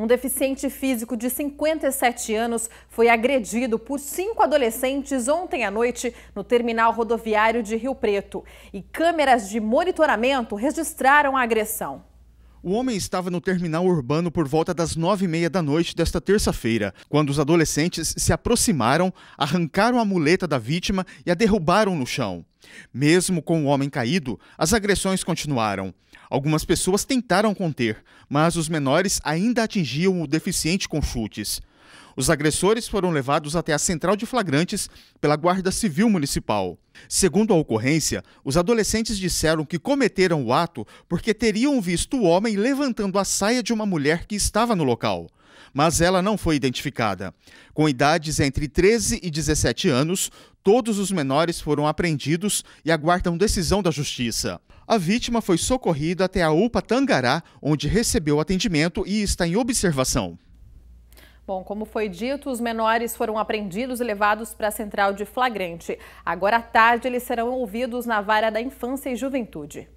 Um deficiente físico de 57 anos foi agredido por cinco adolescentes ontem à noite no terminal rodoviário de Rio Preto. E câmeras de monitoramento registraram a agressão. O homem estava no terminal urbano por volta das nove e meia da noite desta terça-feira, quando os adolescentes se aproximaram, arrancaram a muleta da vítima e a derrubaram no chão. Mesmo com o homem caído, as agressões continuaram. Algumas pessoas tentaram conter, mas os menores ainda atingiam o deficiente com chutes. Os agressores foram levados até a central de flagrantes pela Guarda Civil Municipal. Segundo a ocorrência, os adolescentes disseram que cometeram o ato porque teriam visto o homem levantando a saia de uma mulher que estava no local. Mas ela não foi identificada. Com idades entre 13 e 17 anos, todos os menores foram apreendidos e aguardam decisão da justiça. A vítima foi socorrida até a UPA Tangará, onde recebeu atendimento e está em observação. Bom, como foi dito, os menores foram apreendidos e levados para a central de flagrante. Agora à tarde, eles serão ouvidos na vara da infância e juventude.